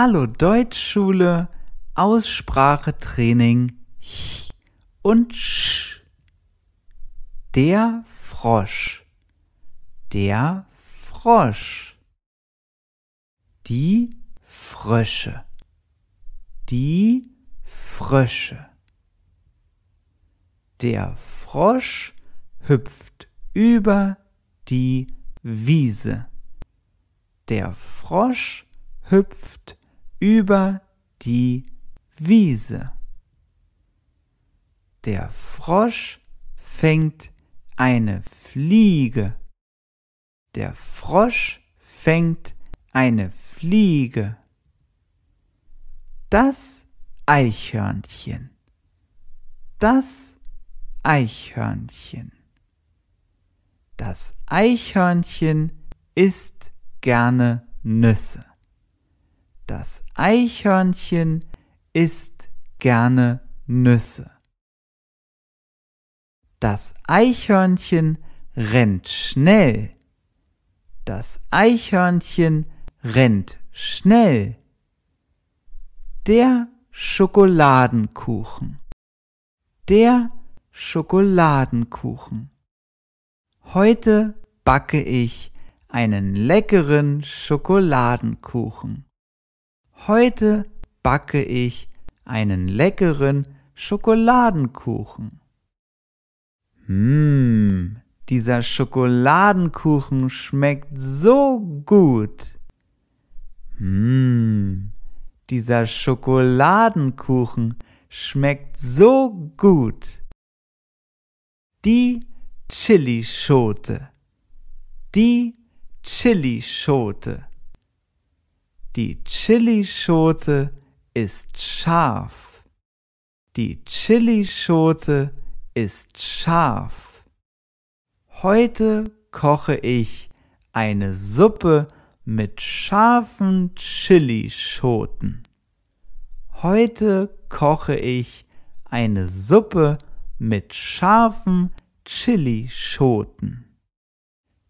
Hallo Deutschschule, Aussprachetraining und Sch. Der Frosch, der Frosch. Die Frösche, die Frösche. Der Frosch hüpft über die Wiese. Der Frosch hüpft über die Wiese. Der Frosch fängt eine Fliege. Der Frosch fängt eine Fliege. Das Eichhörnchen. Das Eichhörnchen. Das Eichhörnchen isst gerne Nüsse. Das Eichhörnchen isst gerne Nüsse. Das Eichhörnchen rennt schnell. Das Eichhörnchen rennt schnell. Der Schokoladenkuchen. Der Schokoladenkuchen. Heute backe ich einen leckeren Schokoladenkuchen. Heute backe ich einen leckeren Schokoladenkuchen. Mmm, dieser Schokoladenkuchen schmeckt so gut. Mmm, dieser Schokoladenkuchen schmeckt so gut. Die Chilischote. Die Chilischote. Die Chilischote ist scharf. Die Chilischote ist scharf. Heute koche ich eine Suppe mit scharfen Chilischoten. Heute koche ich eine Suppe mit scharfen Chilischoten.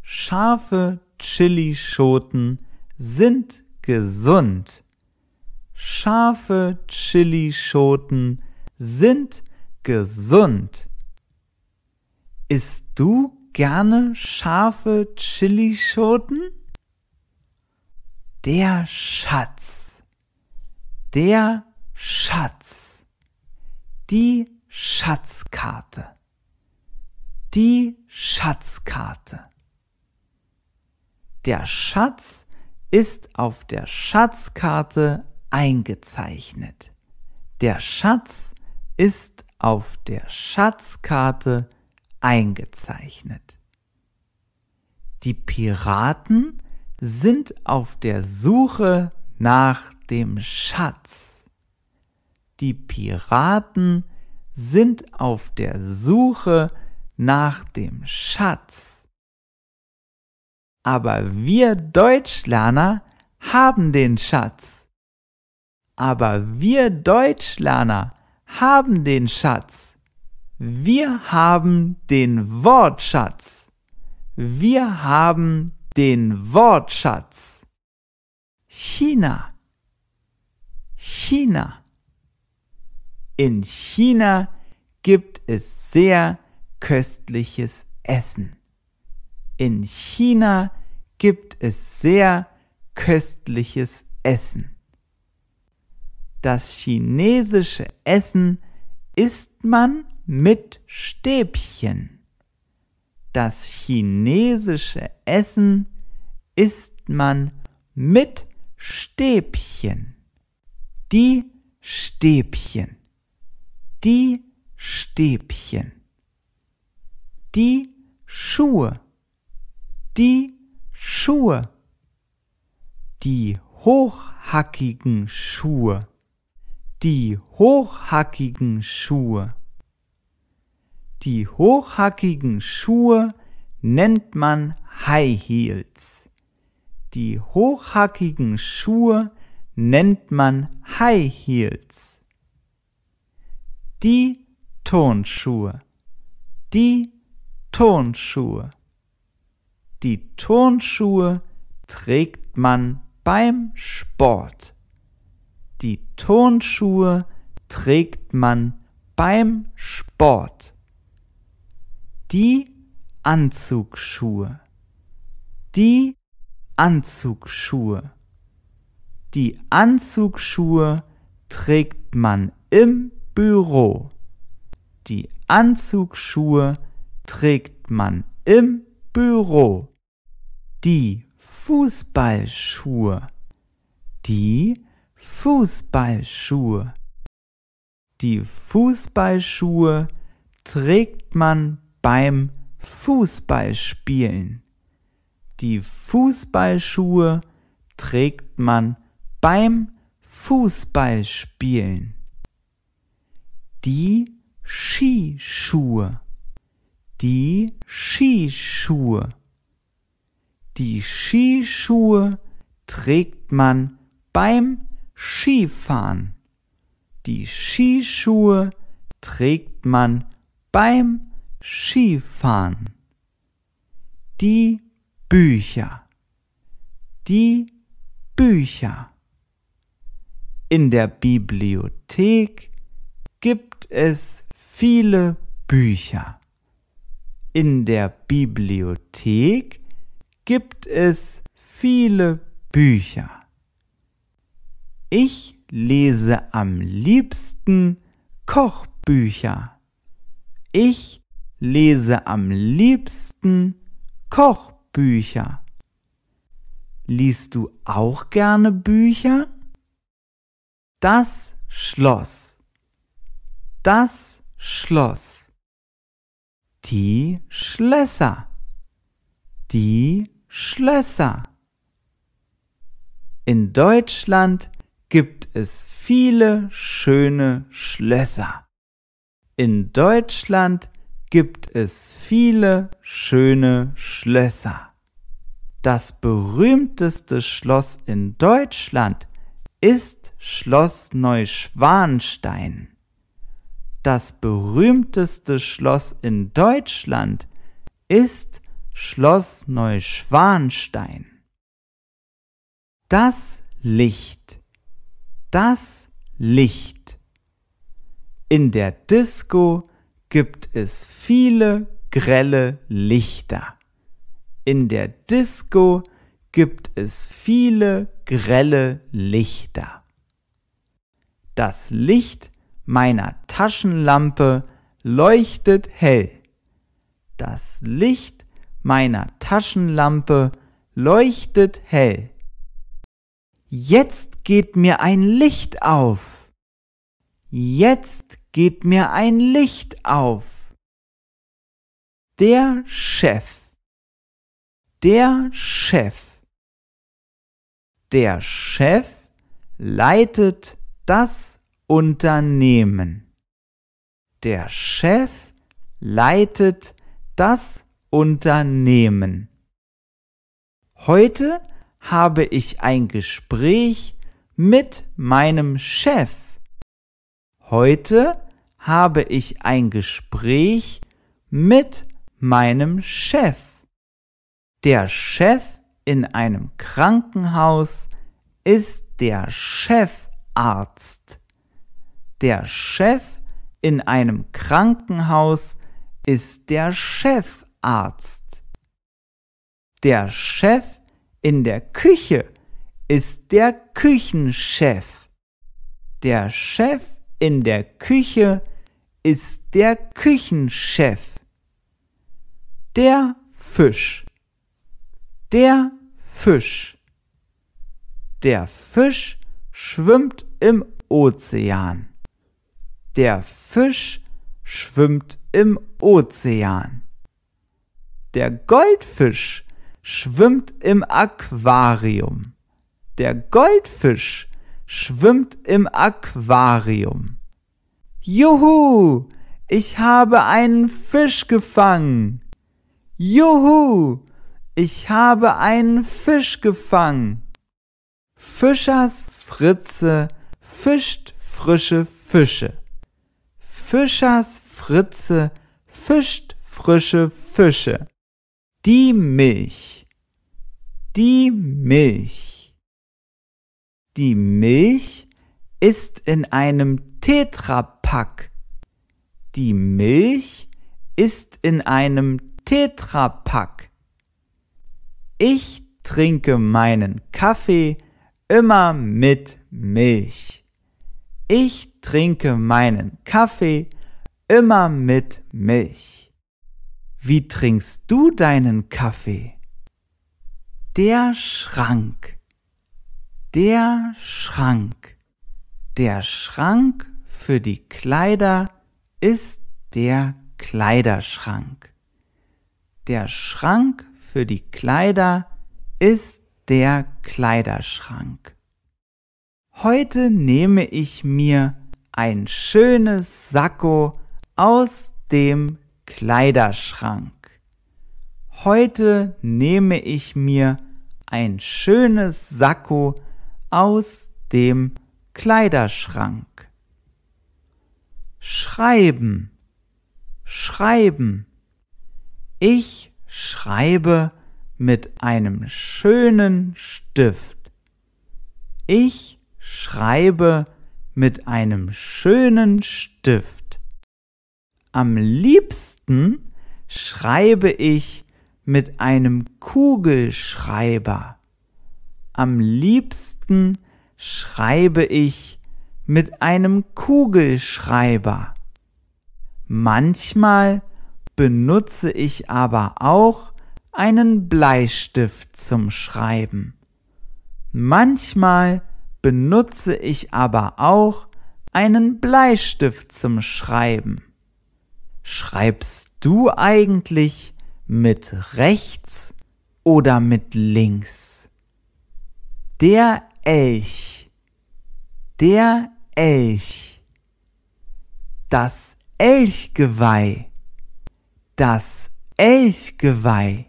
Scharfe Chilischoten sind gesund. Scharfe Chilischoten sind gesund. Isst du gerne scharfe Chilischoten? Der Schatz. Der Schatz. Die Schatzkarte. Die Schatzkarte. Der Schatz ist auf der Schatzkarte eingezeichnet. Der Schatz ist auf der Schatzkarte eingezeichnet. Die Piraten sind auf der Suche nach dem Schatz. Die Piraten sind auf der Suche nach dem Schatz. Aber wir Deutschlerner haben den Schatz. Aber wir Deutschlerner haben den Schatz. Wir haben den Wortschatz. Wir haben den Wortschatz. China. China. In China gibt es sehr köstliches Essen in China gibt es sehr köstliches Essen. Das chinesische Essen isst man mit Stäbchen. Das chinesische Essen isst man mit Stäbchen. Die Stäbchen. Die Stäbchen. Die Schuhe die Schuhe, die hochhackigen Schuhe, die hochhackigen Schuhe. Die hochhackigen Schuhe nennt man High Heels. Die hochhackigen Schuhe nennt man High Heels. Die Turnschuhe, die Turnschuhe. Die Turnschuhe trägt man beim Sport. Die Turnschuhe trägt man beim Sport. Die Anzugsschuhe. Die Anzugsschuhe. Die Anzugsschuhe trägt man im Büro. Die Anzugsschuhe trägt man im Büro, die Fußballschuhe, die Fußballschuhe. Die Fußballschuhe trägt man beim Fußballspielen. Die Fußballschuhe trägt man beim Fußballspielen. Die Skischuhe die Skischuhe. Die Skischuhe trägt man beim Skifahren. Die Skischuhe trägt man beim Skifahren. Die Bücher. Die Bücher. In der Bibliothek gibt es viele Bücher. In der Bibliothek gibt es viele Bücher. Ich lese am liebsten Kochbücher. Ich lese am liebsten Kochbücher. Liest du auch gerne Bücher? Das Schloss. Das Schloss. Die Schlösser. Die Schlösser. In Deutschland gibt es viele schöne Schlösser. In Deutschland gibt es viele schöne Schlösser. Das berühmteste Schloss in Deutschland ist Schloss Neuschwanstein. Das berühmteste Schloss in Deutschland ist Schloss Neuschwanstein. Das Licht. Das Licht. In der Disco gibt es viele grelle Lichter. In der Disco gibt es viele grelle Lichter. Das Licht meiner Taschenlampe leuchtet hell. Das Licht meiner Taschenlampe leuchtet hell. Jetzt geht mir ein Licht auf. Jetzt geht mir ein Licht auf. Der Chef. Der Chef. Der Chef leitet das Unternehmen. Der Chef leitet das Unternehmen. Heute habe ich ein Gespräch mit meinem Chef. Heute habe ich ein Gespräch mit meinem Chef. Der Chef in einem Krankenhaus ist der Chefarzt der Chef in einem Krankenhaus ist der Chefarzt. Der Chef in der Küche ist der Küchenchef. Der Chef in der Küche ist der Küchenchef. Der Fisch. Der Fisch. Der Fisch schwimmt im Ozean. Der Fisch schwimmt im Ozean. Der Goldfisch schwimmt im Aquarium. Der Goldfisch schwimmt im Aquarium. Juhu! Ich habe einen Fisch gefangen. Juhu! Ich habe einen Fisch gefangen. Fischers Fritze fischt frische Fische. Fischers Fritze fischt frische Fische. Die Milch, die Milch. Die Milch ist in einem Tetrapack. Die Milch ist in einem Tetrapack. Ich trinke meinen Kaffee immer mit Milch. Ich trinke meinen Kaffee immer mit Milch. Wie trinkst du deinen Kaffee? Der Schrank. Der Schrank. Der Schrank für die Kleider ist der Kleiderschrank. Der Schrank für die Kleider ist der Kleiderschrank. Heute nehme ich mir ein schönes Sakko aus dem Kleiderschrank. Heute nehme ich mir ein schönes Sakko aus dem Kleiderschrank. Schreiben, schreiben. Ich schreibe mit einem schönen Stift. Ich schreibe mit einem schönen Stift. Am liebsten schreibe ich mit einem Kugelschreiber. Am liebsten schreibe ich mit einem Kugelschreiber. Manchmal benutze ich aber auch einen Bleistift zum Schreiben. Manchmal benutze ich aber auch einen Bleistift zum Schreiben. Schreibst du eigentlich mit rechts oder mit links? Der Elch. Der Elch. Das Elchgeweih. Das Elchgeweih.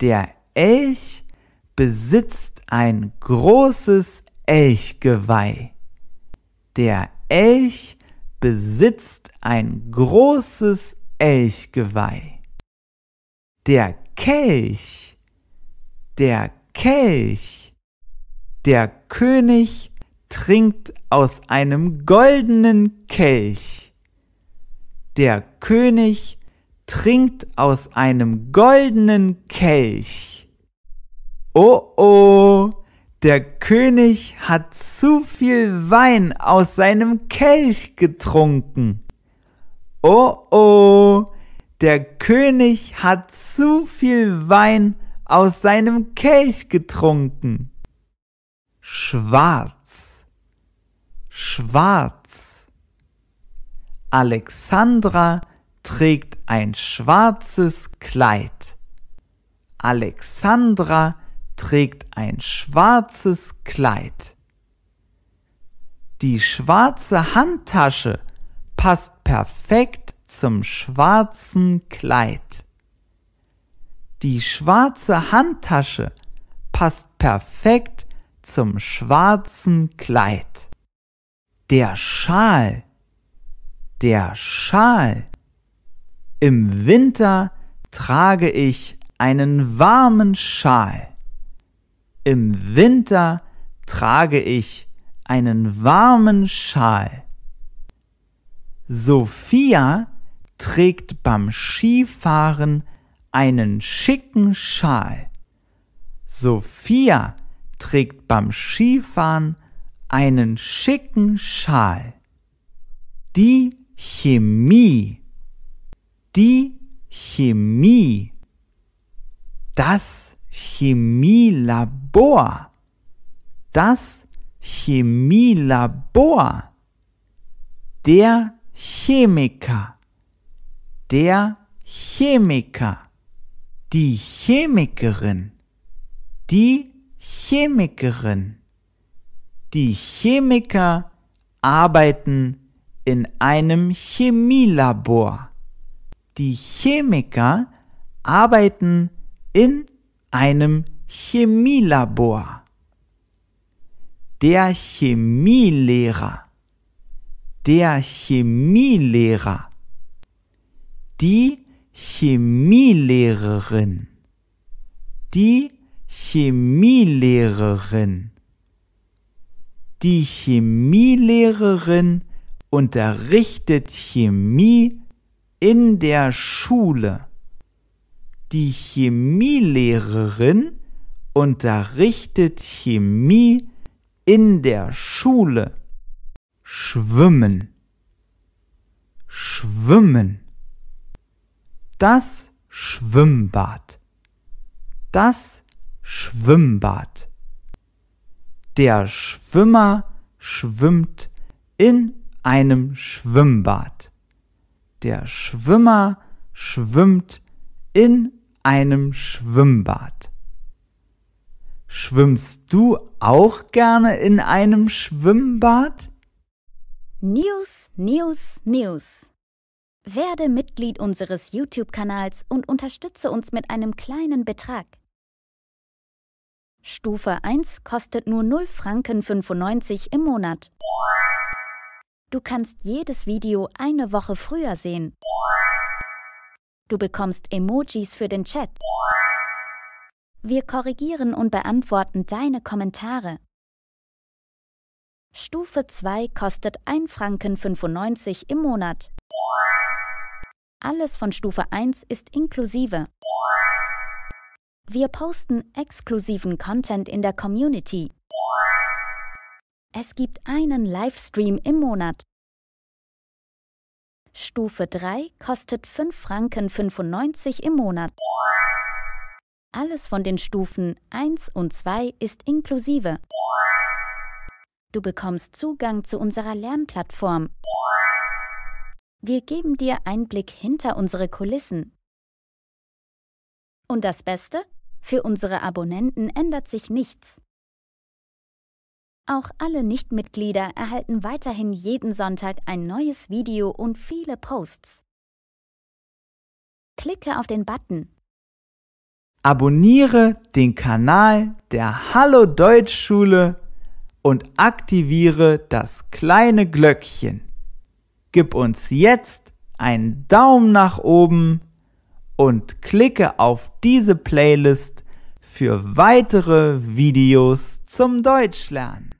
Der Elch besitzt ein großes Elchgeweih. Der Elch besitzt ein großes Elchgeweih. Der Kelch, der Kelch, der König trinkt aus einem goldenen Kelch. Der König trinkt aus einem goldenen Kelch. Oh oh, der König hat zu viel Wein aus seinem Kelch getrunken. Oh oh, der König hat zu viel Wein aus seinem Kelch getrunken. Schwarz, schwarz. Alexandra trägt ein schwarzes Kleid. Alexandra trägt ein schwarzes Kleid. Die schwarze Handtasche passt perfekt zum schwarzen Kleid. Die schwarze Handtasche passt perfekt zum schwarzen Kleid. Der Schal, der Schal. Im Winter trage ich einen warmen Schal. Im Winter trage ich einen warmen Schal. Sophia trägt beim Skifahren einen schicken Schal. Sophia trägt beim Skifahren einen schicken Schal. Die Chemie. Die Chemie. Das Chemielabor. Chemielabor. Das Chemielabor. Der Chemiker. Der Chemiker. Die Chemikerin. Die Chemikerin. Die Chemiker arbeiten in einem Chemielabor. Die Chemiker arbeiten in einem Chemielabor. Der Chemielehrer. Der Chemielehrer. Die Chemielehrerin. Die Chemielehrerin. Die Chemielehrerin unterrichtet Chemie in der Schule. Die Chemielehrerin unterrichtet Chemie in der Schule. Schwimmen. Schwimmen. Das Schwimmbad. Das Schwimmbad. Der Schwimmer schwimmt in einem Schwimmbad. Der Schwimmer schwimmt in einem Schwimmbad. Schwimmst du auch gerne in einem Schwimmbad? News, News, News. Werde Mitglied unseres YouTube-Kanals und unterstütze uns mit einem kleinen Betrag. Stufe 1 kostet nur 0 Franken 95 im Monat. Du kannst jedes Video eine Woche früher sehen. Du bekommst Emojis für den Chat. Wir korrigieren und beantworten deine Kommentare. Stufe 2 kostet 1 Franken 95 im Monat. Alles von Stufe 1 ist inklusive. Wir posten exklusiven Content in der Community. Es gibt einen Livestream im Monat. Stufe 3 kostet 5 Franken 95 im Monat. Alles von den Stufen 1 und 2 ist inklusive. Du bekommst Zugang zu unserer Lernplattform. Wir geben dir einen Blick hinter unsere Kulissen. Und das Beste? Für unsere Abonnenten ändert sich nichts. Auch alle Nichtmitglieder erhalten weiterhin jeden Sonntag ein neues Video und viele Posts. Klicke auf den Button Abonniere den Kanal der Hallo Deutschschule und aktiviere das kleine Glöckchen. Gib uns jetzt einen Daumen nach oben und klicke auf diese Playlist für weitere Videos zum Deutschlernen.